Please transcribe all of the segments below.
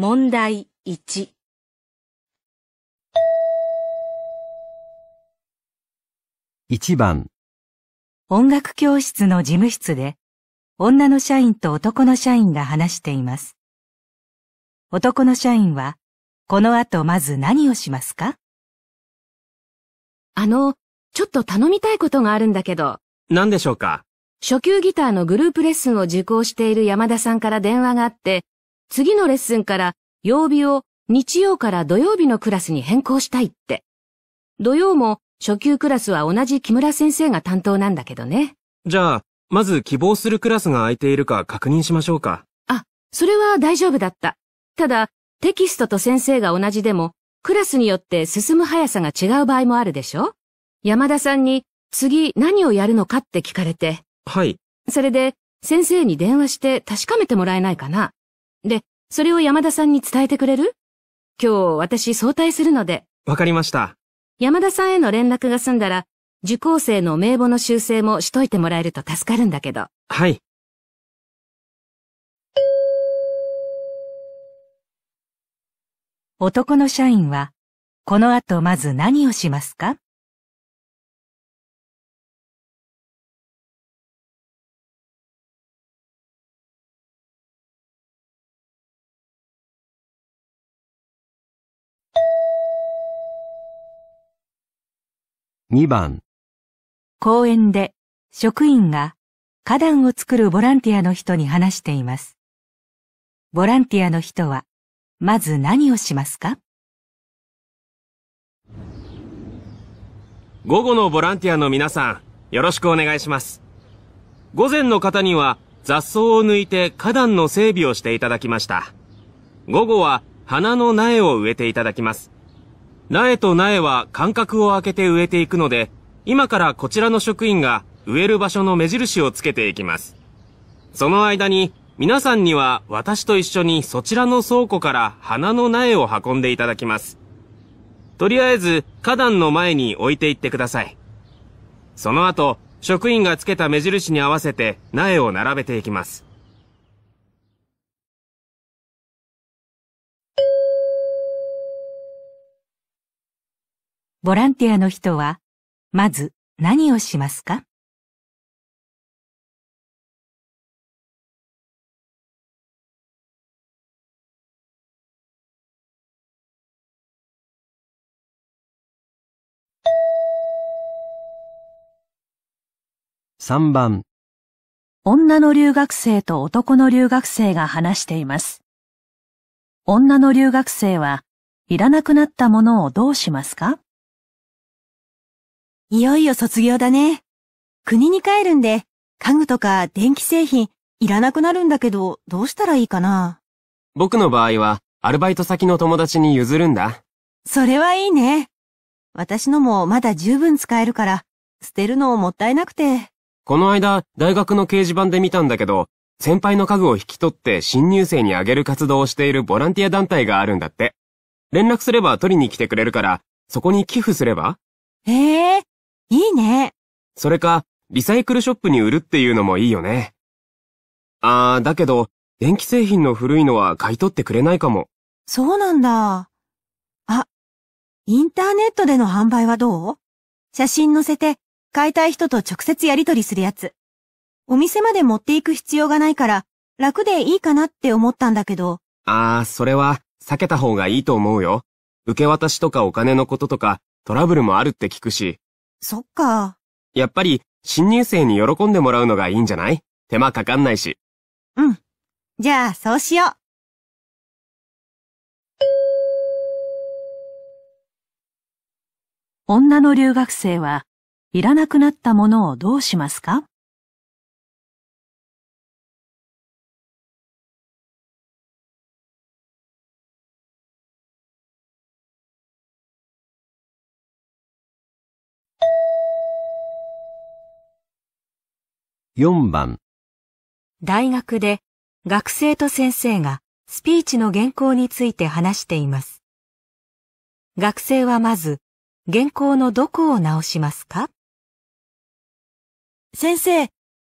問題1 1番音楽教室の事務室で女の社員と男の社員が話しています。男の社員はこの後まず何をしますかあの、ちょっと頼みたいことがあるんだけど。何でしょうか初級ギターのグループレッスンを受講している山田さんから電話があって、次のレッスンから曜日を日曜から土曜日のクラスに変更したいって。土曜も初級クラスは同じ木村先生が担当なんだけどね。じゃあ、まず希望するクラスが空いているか確認しましょうか。あ、それは大丈夫だった。ただ、テキストと先生が同じでも、クラスによって進む速さが違う場合もあるでしょ山田さんに、次何をやるのかって聞かれて。はい。それで、先生に電話して確かめてもらえないかな。で、それを山田さんに伝えてくれる今日私早退するので。わかりました。山田さんへの連絡が済んだら、受講生の名簿の修正もしといてもらえると助かるんだけど。はい。男の社員は、この後まず何をしますか2番公園で職員が花壇を作るボランティアの人に話しています。ボランティアの人はまず何をしますか午後のボランティアの皆さん、よろしくお願いします。午前の方には雑草を抜いて花壇の整備をしていただきました。午後は花の苗を植えていただきます。苗と苗は間隔を空けて植えていくので、今からこちらの職員が植える場所の目印をつけていきます。その間に皆さんには私と一緒にそちらの倉庫から花の苗を運んでいただきます。とりあえず花壇の前に置いていってください。その後、職員がつけた目印に合わせて苗を並べていきます。ボランティアの人は、まず何をしますか3番女の留学生と男の留学生が話しています。女の留学生はいらなくなったものをどうしますかいよいよ卒業だね。国に帰るんで、家具とか電気製品いらなくなるんだけど、どうしたらいいかな。僕の場合は、アルバイト先の友達に譲るんだ。それはいいね。私のもまだ十分使えるから、捨てるのもったいなくて。この間、大学の掲示板で見たんだけど、先輩の家具を引き取って新入生にあげる活動をしているボランティア団体があるんだって。連絡すれば取りに来てくれるから、そこに寄付すればへえ、いいね。それか、リサイクルショップに売るっていうのもいいよね。あー、だけど、電気製品の古いのは買い取ってくれないかも。そうなんだ。あ、インターネットでの販売はどう写真載せて、買いたい人と直接やり取りするやつ。お店まで持っていく必要がないから、楽でいいかなって思ったんだけど。あー、それは、避けた方がいいと思うよ。受け渡しとかお金のこととか、トラブルもあるって聞くし、そっか。やっぱり、新入生に喜んでもらうのがいいんじゃない手間かかんないし。うん。じゃあ、そうしよう。女の留学生はいらなくなったものをどうしますか4番大学で学生と先生がスピーチの原稿について話しています。学生はまず原稿のどこを直しますか先生、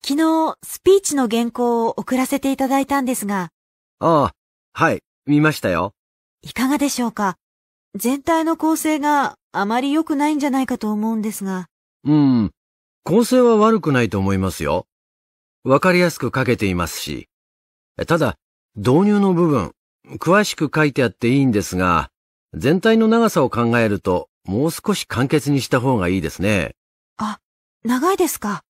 昨日スピーチの原稿を送らせていただいたんですが。ああ、はい、見ましたよ。いかがでしょうか全体の構成があまり良くないんじゃないかと思うんですが。うん、構成は悪くないと思いますよ。わかりやすく書けていますし、ただ、導入の部分、詳しく書いてあっていいんですが、全体の長さを考えると、もう少し簡潔にした方がいいですね。あ、長いですか。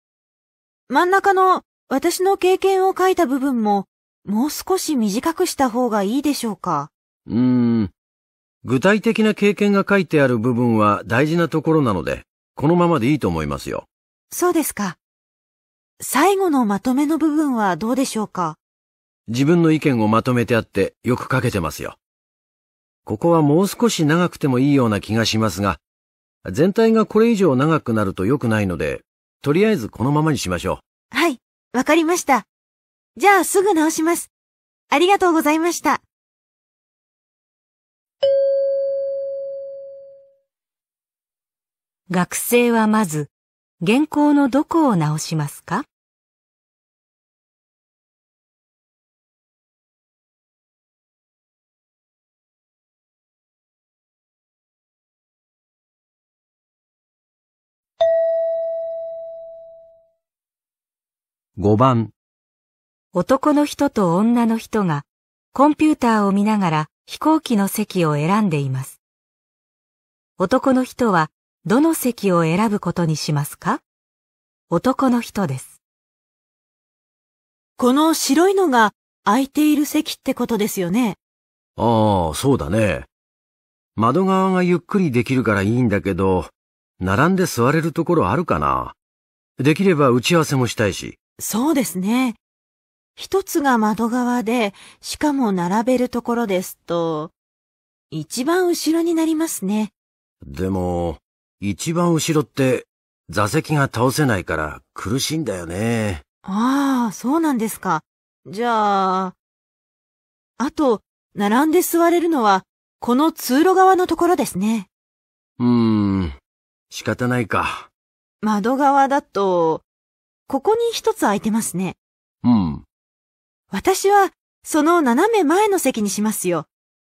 真ん中の私の経験を書いた部分も、もう少し短くした方がいいでしょうか。うーん。具体的な経験が書いてある部分は大事なところなので、このままでいいと思いますよ。そうですか。最後のまとめの部分はどうでしょうか自分の意見をまとめてあってよく書けてますよ。ここはもう少し長くてもいいような気がしますが、全体がこれ以上長くなると良くないので、とりあえずこのままにしましょう。はい、わかりました。じゃあすぐ直します。ありがとうございました。学生はまず原稿のどこを直しますか5番男の人と女の人がコンピューターを見ながら飛行機の席を選んでいます。男の人はどの席を選ぶことにしますか男の人です。この白いのが空いている席ってことですよね。ああ、そうだね。窓側がゆっくりできるからいいんだけど、並んで座れるところあるかなできれば打ち合わせもしたいし。そうですね。一つが窓側で、しかも並べるところですと、一番後ろになりますね。でも、一番後ろって座席が倒せないから苦しいんだよね。ああ、そうなんですか。じゃあ、あと、並んで座れるのは、この通路側のところですね。うーん、仕方ないか。窓側だと、ここに一つ空いてますね。うん。私は、その斜め前の席にしますよ。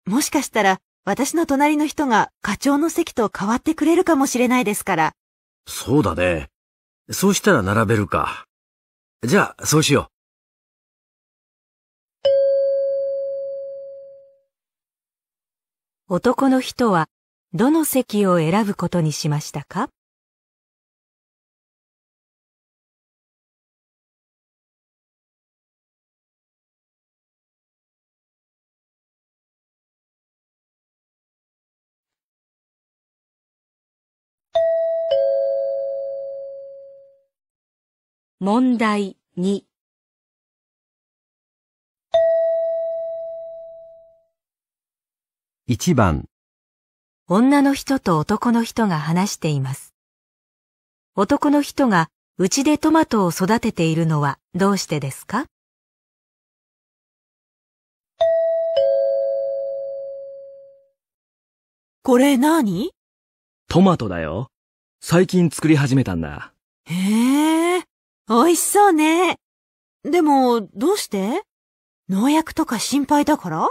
もしかしたら、私の隣の人が課長の席と変わってくれるかもしれないですから。そうだね。そうしたら並べるか。じゃあ、そうしよう。男の人はどの席を選ぶことにしましたか問題2一番女の人と男の人が話しています。男の人がうちでトマトを育てているのはどうしてですかこれ何トマトだよ。最近作り始めたんだ。へえ。美味しそうね。でも、どうして農薬とか心配だから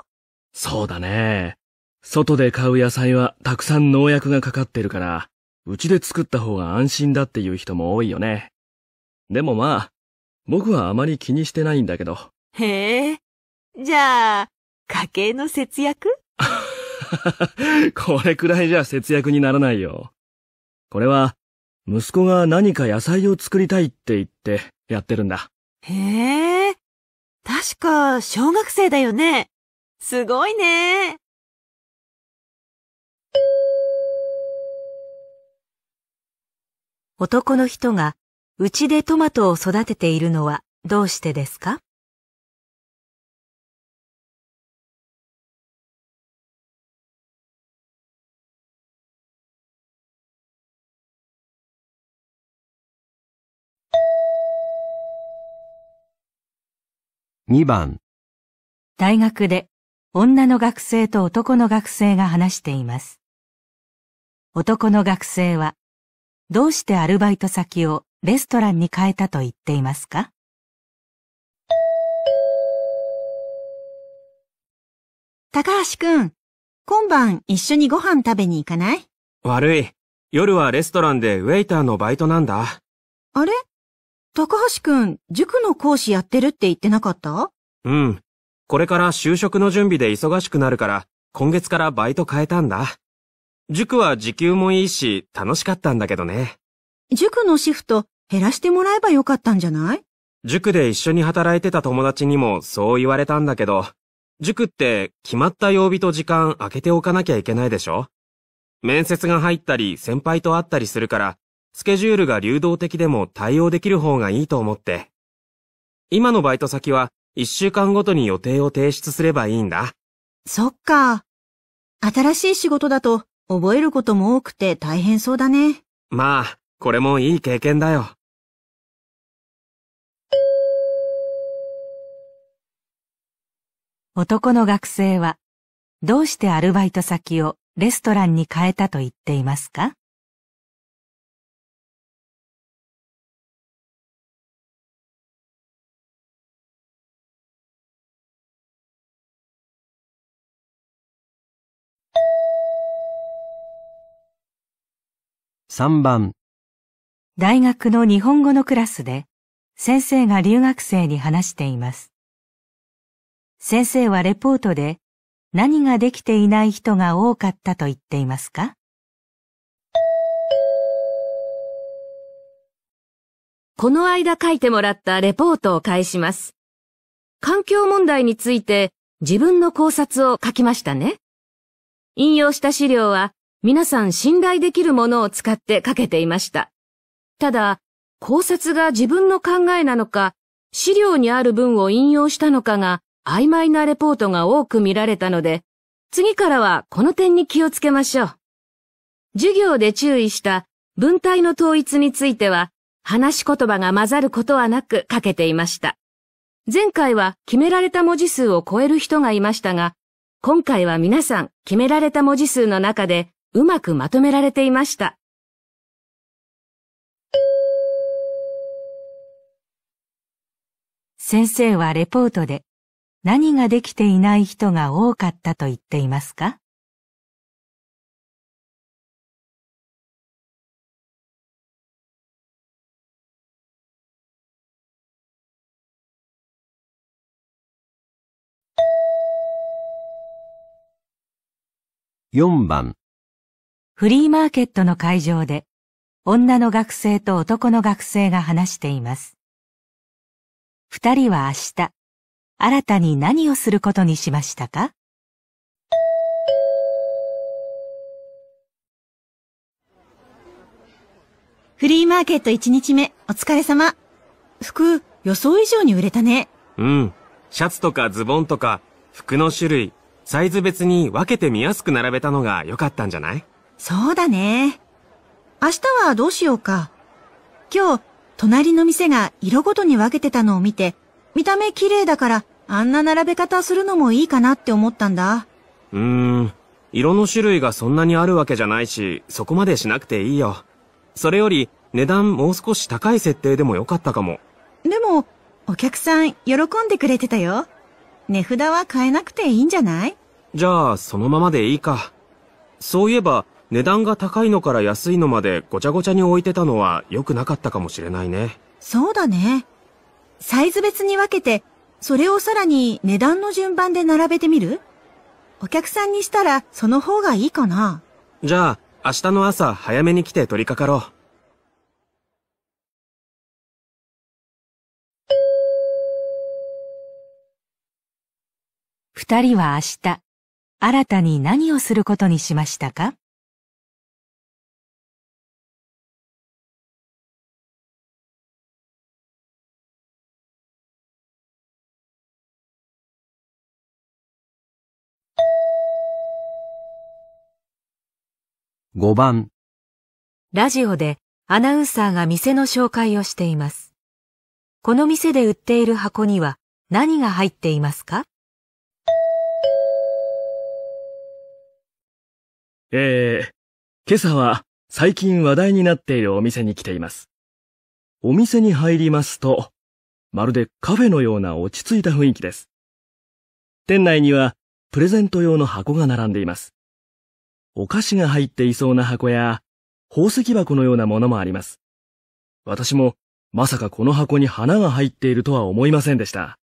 そうだね。外で買う野菜はたくさん農薬がかかってるから、うちで作った方が安心だっていう人も多いよね。でもまあ、僕はあまり気にしてないんだけど。へえ。じゃあ、家計の節約 これくらいじゃ節約にならないよ。これは、息子が何か野菜を作りたいって言ってやってるんだ。へえ。確か小学生だよね。すごいね。男の人がうちでトマトを育てているのはどうしてですか2番大学で女の学生と男の学生が話しています。男の学生は、どうしてアルバイト先をレストランに変えたと言っていますか高橋くん、今晩一緒にご飯食べに行かない悪い。夜はレストランでウェイターのバイトなんだ。あれ高橋くん、塾の講師やってるって言ってなかったうん。これから就職の準備で忙しくなるから、今月からバイト変えたんだ。塾は時給もいいし、楽しかったんだけどね。塾のシフト、減らしてもらえばよかったんじゃない塾で一緒に働いてた友達にもそう言われたんだけど、塾って決まった曜日と時間空けておかなきゃいけないでしょ面接が入ったり、先輩と会ったりするから、スケジュールが流動的でも対応できる方がいいと思って。今のバイト先は一週間ごとに予定を提出すればいいんだ。そっか。新しい仕事だと覚えることも多くて大変そうだね。まあ、これもいい経験だよ。男の学生は、どうしてアルバイト先をレストランに変えたと言っていますか3番大学の日本語のクラスで先生が留学生に話しています。先生はレポートで何ができていない人が多かったと言っていますかこの間書いてもらったレポートを返します。環境問題について自分の考察を書きましたね。引用した資料は皆さん信頼できるものを使ってかけていました。ただ、考察が自分の考えなのか、資料にある文を引用したのかが曖昧なレポートが多く見られたので、次からはこの点に気をつけましょう。授業で注意した文体の統一については、話し言葉が混ざることはなくかけていました。前回は決められた文字数を超える人がいましたが、今回は皆さん決められた文字数の中でうまくまとめられていました。先生はレポートで何ができていない人が多かったと言っていますか4番フリーマーケットの会場で、女の学生と男の学生が話しています。二人は明日、新たに何をすることにしましたかフリーマーケット一日目、お疲れ様。服、予想以上に売れたね。うん。シャツとかズボンとか、服の種類、サイズ別に分けて見やすく並べたのが良かったんじゃないそうだね。明日はどうしようか。今日、隣の店が色ごとに分けてたのを見て、見た目綺麗だから、あんな並べ方するのもいいかなって思ったんだ。うーん、色の種類がそんなにあるわけじゃないし、そこまでしなくていいよ。それより、値段もう少し高い設定でもよかったかも。でも、お客さん喜んでくれてたよ。値札は変えなくていいんじゃないじゃあ、そのままでいいか。そういえば、値段が高いのから安いのまでごちゃごちゃに置いてたのは良くなかったかもしれないね。そうだね。サイズ別に分けて、それをさらに値段の順番で並べてみるお客さんにしたらその方がいいかな。じゃあ、明日の朝早めに来て取り掛かろう。二人は明日、新たに何をすることにしましたか5番ラジオでアナウンサーが店の紹介をしています。この店で売っている箱には何が入っていますかえー、今朝は最近話題になっているお店に来ています。お店に入りますと、まるでカフェのような落ち着いた雰囲気です。店内にはプレゼント用の箱が並んでいます。お菓子が入っていそうな箱や、宝石箱のようなものもあります。私も、まさかこの箱に花が入っているとは思いませんでした。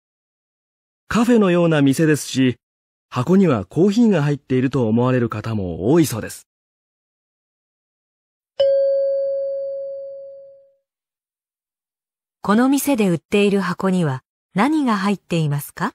カフェのような店ですし、箱にはコーヒーが入っていると思われる方も多いそうです。この店で売っている箱には何が入っていますか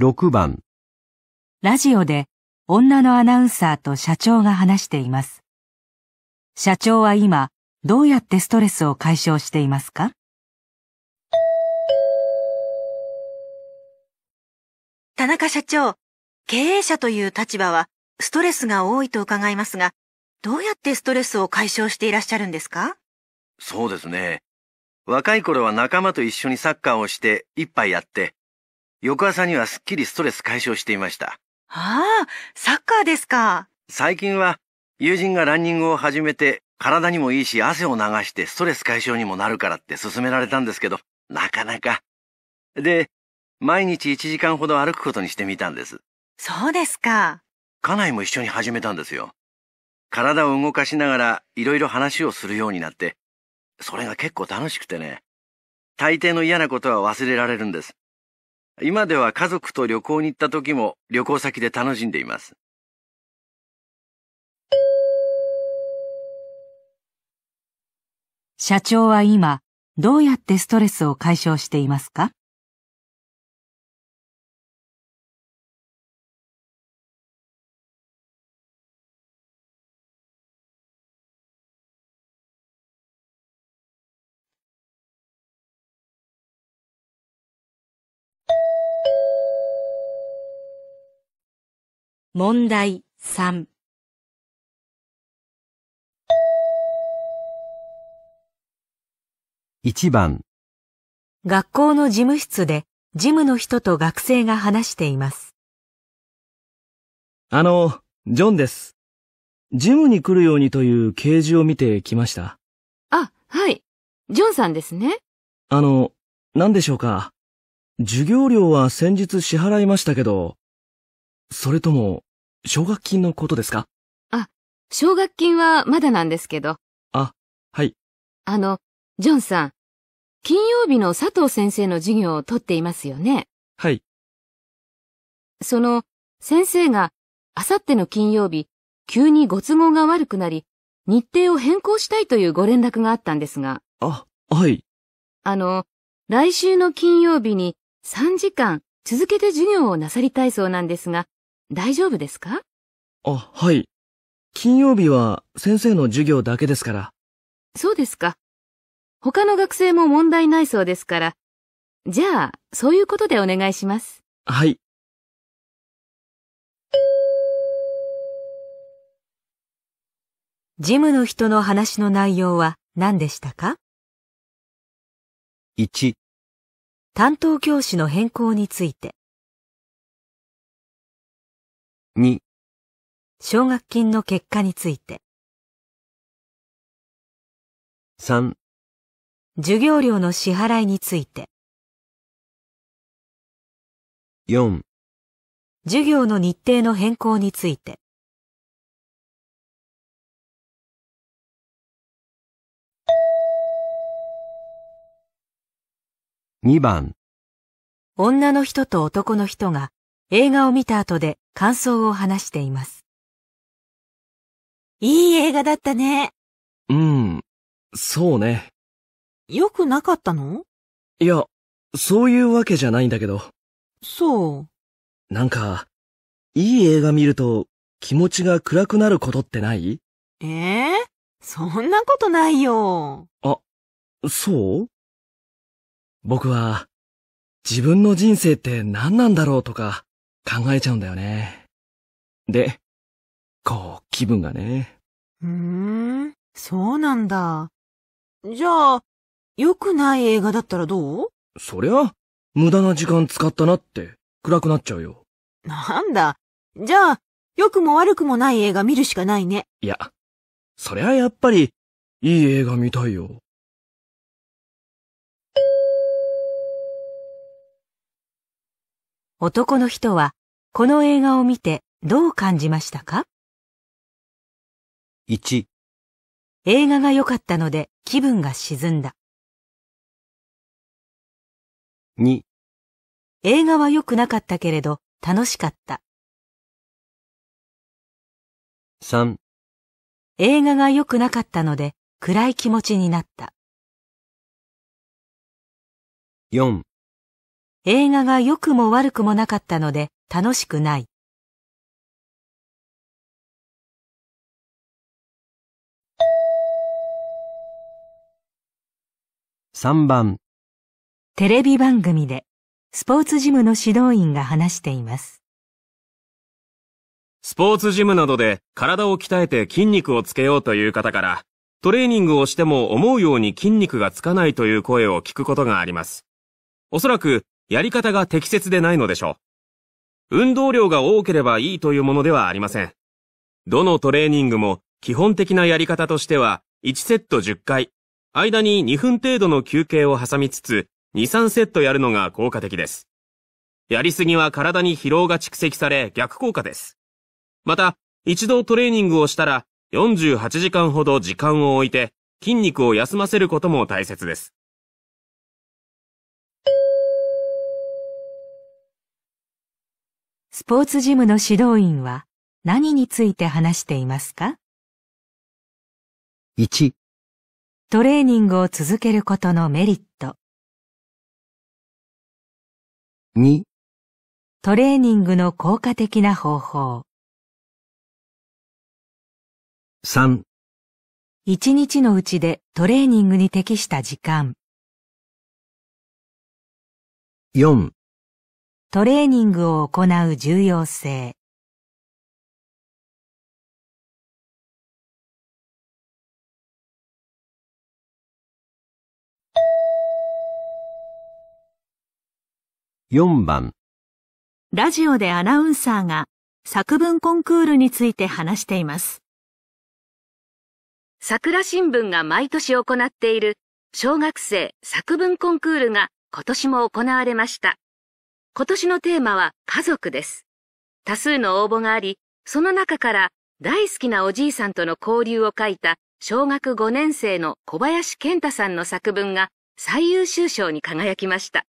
6番ラジオで女のアナウンサーと社長が話しています。社長は今どうやってストレスを解消していますか田中社長、経営者という立場はストレスが多いと伺いますが、どうやってストレスを解消していらっしゃるんですかそうですね。若い頃は仲間と一緒にサッカーをして一杯やって、翌朝にはすっきりストレス解消していました。ああ、サッカーですか。最近は友人がランニングを始めて体にもいいし汗を流してストレス解消にもなるからって勧められたんですけど、なかなか。で、毎日1時間ほど歩くことにしてみたんです。そうですか。家内も一緒に始めたんですよ。体を動かしながらいろいろ話をするようになって、それが結構楽しくてね。大抵の嫌なことは忘れられるんです。今では家族と旅行に行った時も旅行先で楽しんでいます。社長は今、どうやってストレスを解消していますか問題3一番学校の事務室で事務の人と学生が話しています。あの、ジョンです。事務に来るようにという掲示を見てきました。あ、はい。ジョンさんですね。あの、何でしょうか。授業料は先日支払いましたけど、それとも、奨学金のことですかあ、奨学金はまだなんですけど。あ、はい。あの、ジョンさん、金曜日の佐藤先生の授業を取っていますよね。はい。その、先生が、あさっての金曜日、急にご都合が悪くなり、日程を変更したいというご連絡があったんですが。あ、はい。あの、来週の金曜日に3時間続けて授業をなさりたいそうなんですが、大丈夫ですかあ、はい。金曜日は先生の授業だけですから。そうですか。他の学生も問題ないそうですから。じゃあ、そういうことでお願いします。はい。事務の人の話の内容は何でしたか ?1 担当教師の変更について2奨学金の結果について3授業料の支払いについて4授業の日程の変更について2番女の人と男の人が映画を見た後で感想を話しています。いい映画だったね。うん、そうね。よくなかったのいや、そういうわけじゃないんだけど。そう。なんか、いい映画見ると気持ちが暗くなることってないええー、そんなことないよ。あ、そう僕は、自分の人生って何なんだろうとか、考えちゃうんだよね。で、こう、気分がね。ふーん、そうなんだ。じゃあ、良くない映画だったらどうそりゃ、無駄な時間使ったなって、暗くなっちゃうよ。なんだ。じゃあ、良くも悪くもない映画見るしかないね。いや、そりゃやっぱり、いい映画見たいよ。男の人はこの映画を見てどう感じましたか ?1 映画が良かったので気分が沈んだ2映画は良くなかったけれど楽しかった3映画が良くなかったので暗い気持ちになった4映画が良くも悪くもなかったので楽しくない。3番テレビ番組でスポーツジムの指導員が話しています。スポーツジムなどで体を鍛えて筋肉をつけようという方から、トレーニングをしても思うように筋肉がつかないという声を聞くことがあります。おそらくやり方が適切でないのでしょう。運動量が多ければいいというものではありません。どのトレーニングも基本的なやり方としては、1セット10回、間に2分程度の休憩を挟みつつ、2、3セットやるのが効果的です。やりすぎは体に疲労が蓄積され逆効果です。また、一度トレーニングをしたら、48時間ほど時間を置いて、筋肉を休ませることも大切です。スポーツジムの指導員は何について話していますか ?1 トレーニングを続けることのメリット2トレーニングの効果的な方法3一日のうちでトレーニングに適した時間4トレーニングを行う重要性4番ラジオでアナウンサーが作文コンクールについて話しています。桜新聞が毎年行っている小学生作文コンクールが今年も行われました。今年のテーマは家族です。多数の応募があり、その中から大好きなおじいさんとの交流を書いた小学5年生の小林健太さんの作文が最優秀賞に輝きました。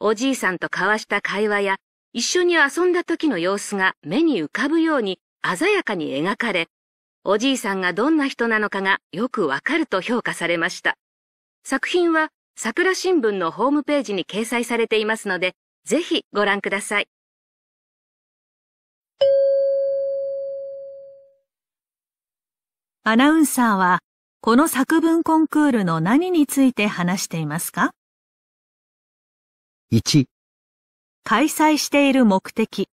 おじいさんと交わした会話や一緒に遊んだ時の様子が目に浮かぶように鮮やかに描かれ、おじいさんがどんな人なのかがよくわかると評価されました。作品は桜新聞のホームページに掲載されていますので、ぜひご覧ください。アナウンサーは、この作文コンクールの何について話していますか ?1、開催している目的。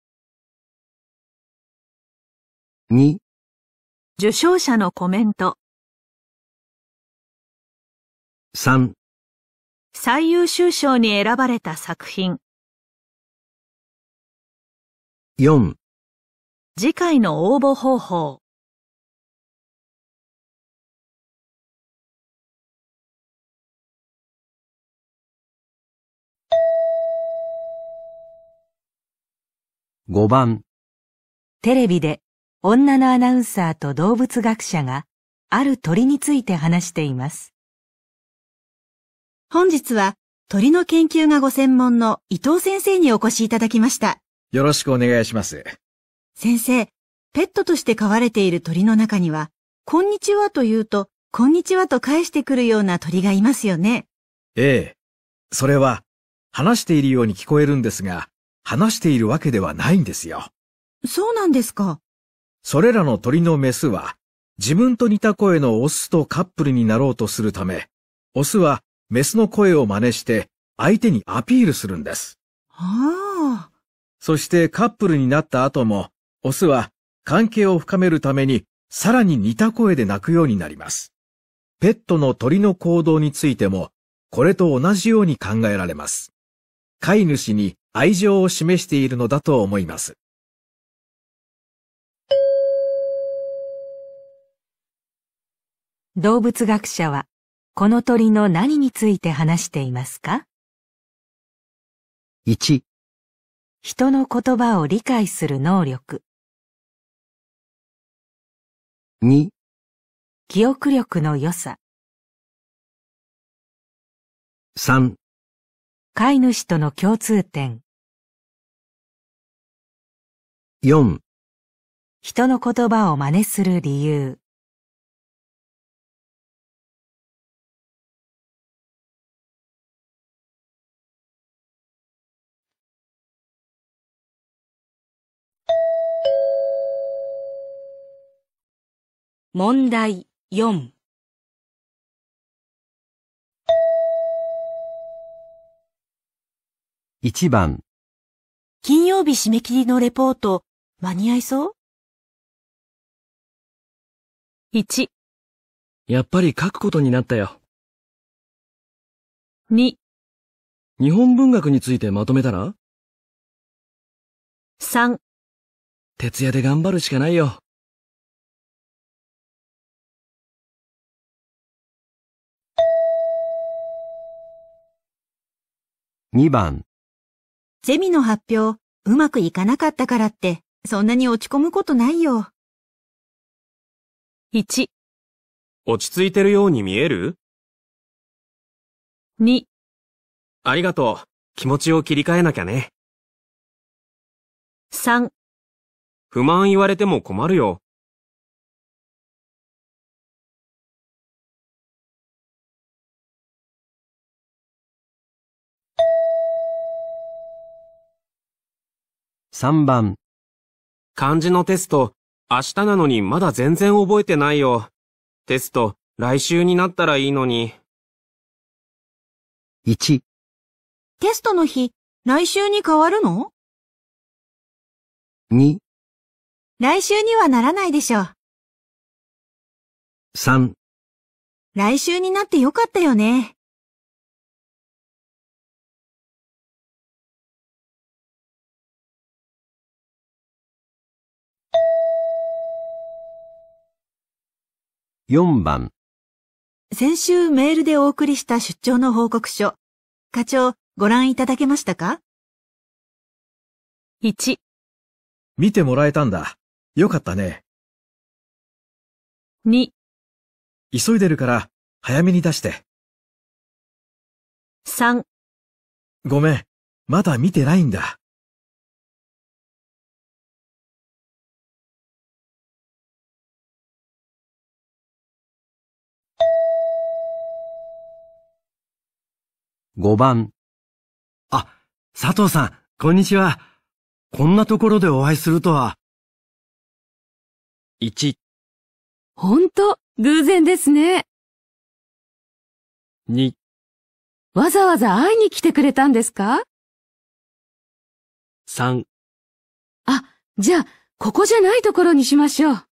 2、受賞者のコメント。3、最優秀賞に選ばれた作品。4次回の応募方法5番テレビで女のアナウンサーと動物学者がある鳥について話しています。本日は鳥の研究がご専門の伊藤先生にお越しいただきました。よろしくお願いします。先生、ペットとして飼われている鳥の中には、こんにちはと言うと、こんにちはと返してくるような鳥がいますよね。ええ。それは、話しているように聞こえるんですが、話しているわけではないんですよ。そうなんですか。それらの鳥のメスは、自分と似た声のオスとカップルになろうとするため、オスはメスの声を真似して相手にアピールするんです。はあ。そしてカップルになった後も、オスは関係を深めるためにさらに似た声で鳴くようになります。ペットの鳥の行動についても、これと同じように考えられます。飼い主に愛情を示しているのだと思います。動物学者は、この鳥の何について話していますか ?1、人の言葉を理解する能力。2記憶力の良さ。3飼い主との共通点。4人の言葉を真似する理由。問題4一番金曜日締め切りのレポート間に合いそう1やっぱり書くことになったよ2日本文学についてまとめたら3徹夜で頑張るしかないよ2番。ゼミの発表、うまくいかなかったからって、そんなに落ち込むことないよ。1。落ち着いてるように見える ?2。ありがとう。気持ちを切り替えなきゃね。3。不満言われても困るよ。3番。漢字のテスト、明日なのにまだ全然覚えてないよ。テスト、来週になったらいいのに。1。テストの日、来週に変わるの ?2。来週にはならないでしょう。3。来週になってよかったよね。4番先週メールでお送りした出張の報告書、課長ご覧いただけましたか ?1 見てもらえたんだ。よかったね。2急いでるから早めに出して。3ごめん、まだ見てないんだ。5番。あ、佐藤さん、こんにちは。こんなところでお会いするとは。1。ほんと、偶然ですね。2。わざわざ会いに来てくれたんですか ?3。あ、じゃあ、ここじゃないところにしましょう。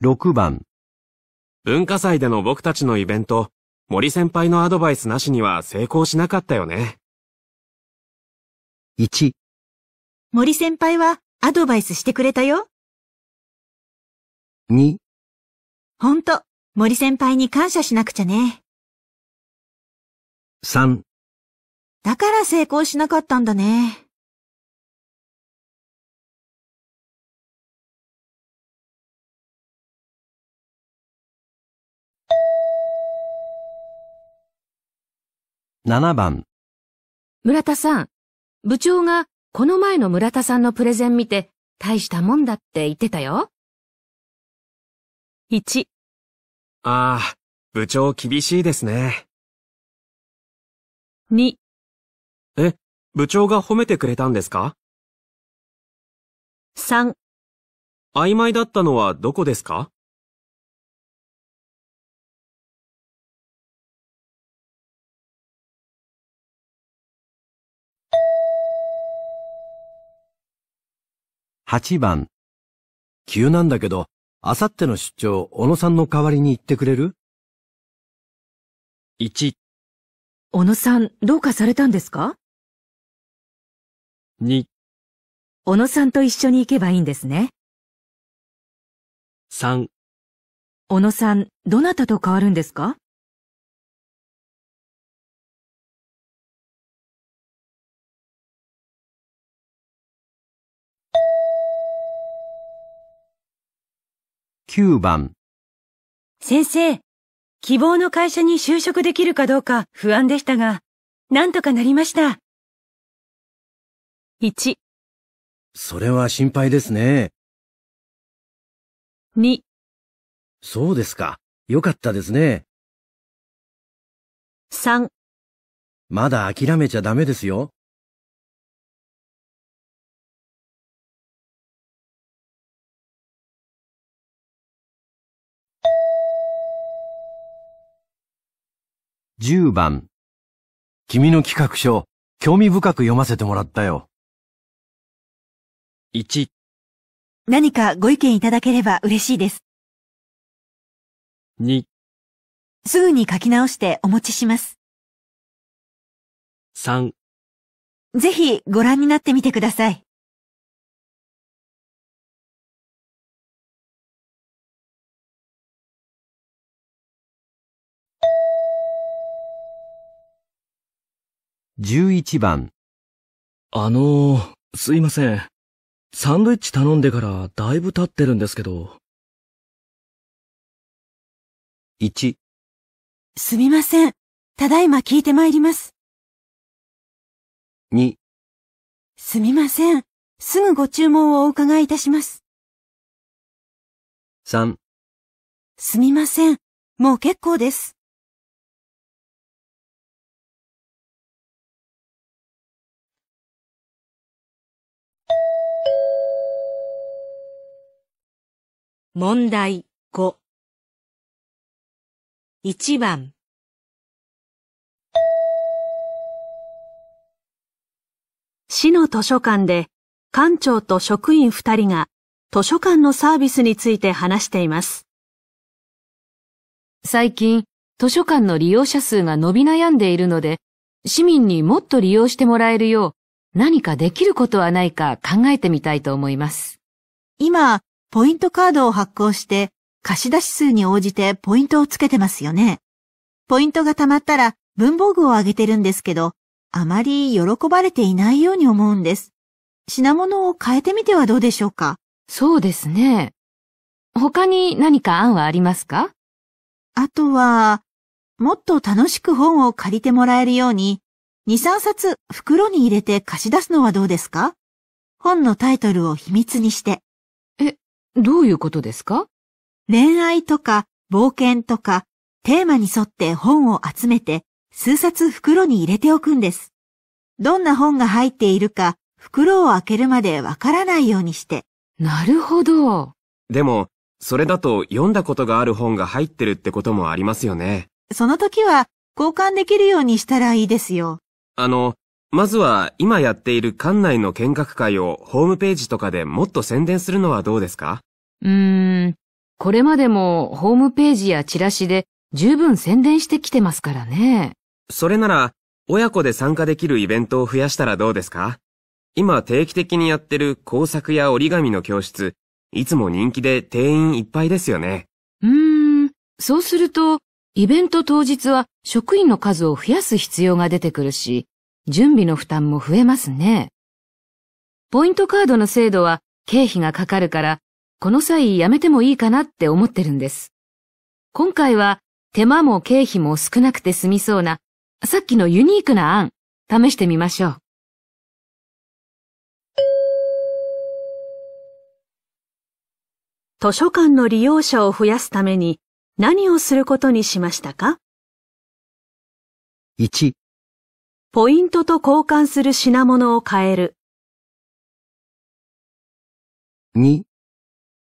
6番文化祭での僕たちのイベント、森先輩のアドバイスなしには成功しなかったよね。1森先輩はアドバイスしてくれたよ。2ほんと、森先輩に感謝しなくちゃね。3だから成功しなかったんだね。7番。村田さん、部長がこの前の村田さんのプレゼン見て大したもんだって言ってたよ。1。ああ、部長厳しいですね。2。え、部長が褒めてくれたんですか ?3。曖昧だったのはどこですか8番。急なんだけど、あさっての出張、小野さんの代わりに行ってくれる ?1。小野さん、どうかされたんですか ?2。小野さんと一緒に行けばいいんですね。3。小野さん、どなたと変わるんですか9番先生、希望の会社に就職できるかどうか不安でしたが、なんとかなりました。1それは心配ですね。2そうですか。よかったですね。3まだ諦めちゃダメですよ。10番。君の企画書、興味深く読ませてもらったよ。1。何かご意見いただければ嬉しいです。2。すぐに書き直してお持ちします。3。ぜひご覧になってみてください。11番。あのー、すいません。サンドイッチ頼んでからだいぶ経ってるんですけど。1、すみません。ただいま聞いてまいります。2、すみません。すぐご注文をお伺いいたします。3。すみません。もう結構です。問題5 1番市の図書館で館長と職員2人が図書館のサービスについて話しています。最近、図書館の利用者数が伸び悩んでいるので、市民にもっと利用してもらえるよう、何かできることはないか考えてみたいと思います。今、ポイントカードを発行して貸し出し数に応じてポイントをつけてますよね。ポイントが貯まったら文房具をあげてるんですけど、あまり喜ばれていないように思うんです。品物を変えてみてはどうでしょうかそうですね。他に何か案はありますかあとは、もっと楽しく本を借りてもらえるように、2、3冊袋に入れて貸し出すのはどうですか本のタイトルを秘密にして。どういうことですか恋愛とか冒険とかテーマに沿って本を集めて数冊袋に入れておくんです。どんな本が入っているか袋を開けるまでわからないようにして。なるほど。でも、それだと読んだことがある本が入ってるってこともありますよね。その時は交換できるようにしたらいいですよ。あの、まずは今やっている館内の見学会をホームページとかでもっと宣伝するのはどうですかうーん、これまでもホームページやチラシで十分宣伝してきてますからね。それなら、親子で参加できるイベントを増やしたらどうですか今定期的にやってる工作や折り紙の教室、いつも人気で定員いっぱいですよね。うーん、そうすると、イベント当日は職員の数を増やす必要が出てくるし、準備の負担も増えますね。ポイントカードの制度は経費がかかるから、この際やめてもいいかなって思ってるんです。今回は手間も経費も少なくて済みそうな、さっきのユニークな案、試してみましょう。図書館の利用者を増やすために何をすることにしましたか ?1 ポイントと交換する品物を変える2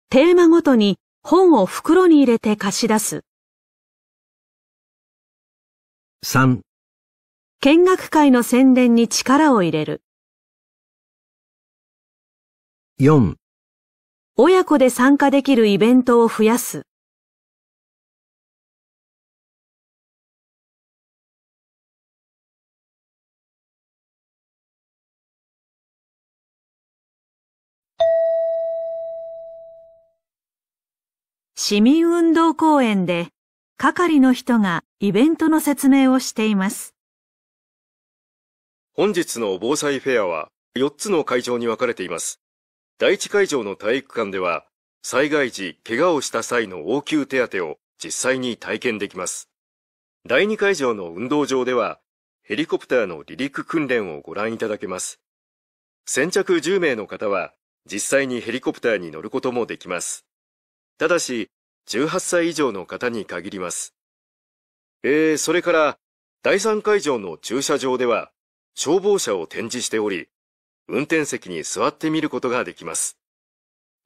テーマごとに本を袋に入れて貸し出す。3見学会の宣伝に力を入れる。4親子で参加できるイベントを増やす。市民運動公園で係の人がイベントの説明をしています。本日の防災フェアは4つの会場に分かれています。第1会場の体育館では災害時怪我をした際の応急手当を実際に体験できます。第2会場の運動場ではヘリコプターの離陸訓練をご覧いただけます。先着10名の方は実際にヘリコプターに乗ることもできます。ただし、18歳以上の方に限ります。えー、それから、第3会場の駐車場では、消防車を展示しており、運転席に座ってみることができます。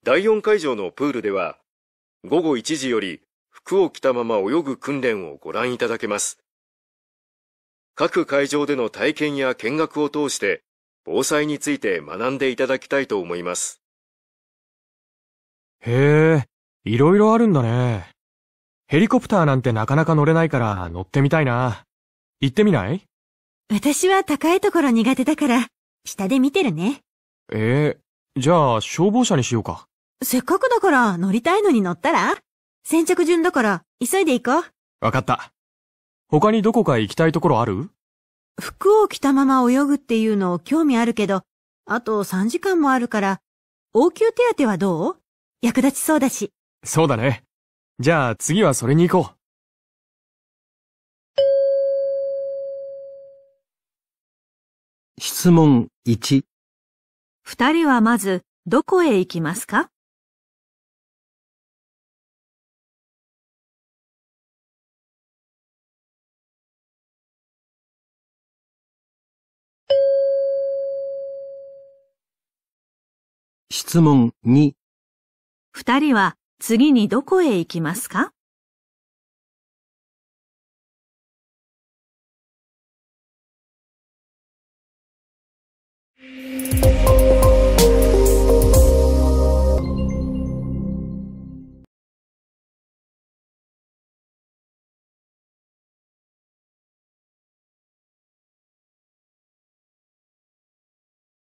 第4会場のプールでは、午後1時より服を着たまま泳ぐ訓練をご覧いただけます。各会場での体験や見学を通して、防災について学んでいただきたいと思います。へえ、いろいろあるんだね。ヘリコプターなんてなかなか乗れないから乗ってみたいな。行ってみない私は高いところ苦手だから、下で見てるね。ええー、じゃあ消防車にしようか。せっかくだから乗りたいのに乗ったら先着順だから急いで行こう。わかった。他にどこか行きたいところある服を着たまま泳ぐっていうの興味あるけど、あと3時間もあるから、応急手当はどう役立ちそうだし。そうだね。じゃあ次はそれに行こう。質問1。二人はまずどこへ行きますか質問2。二人は次にどこへ行きますか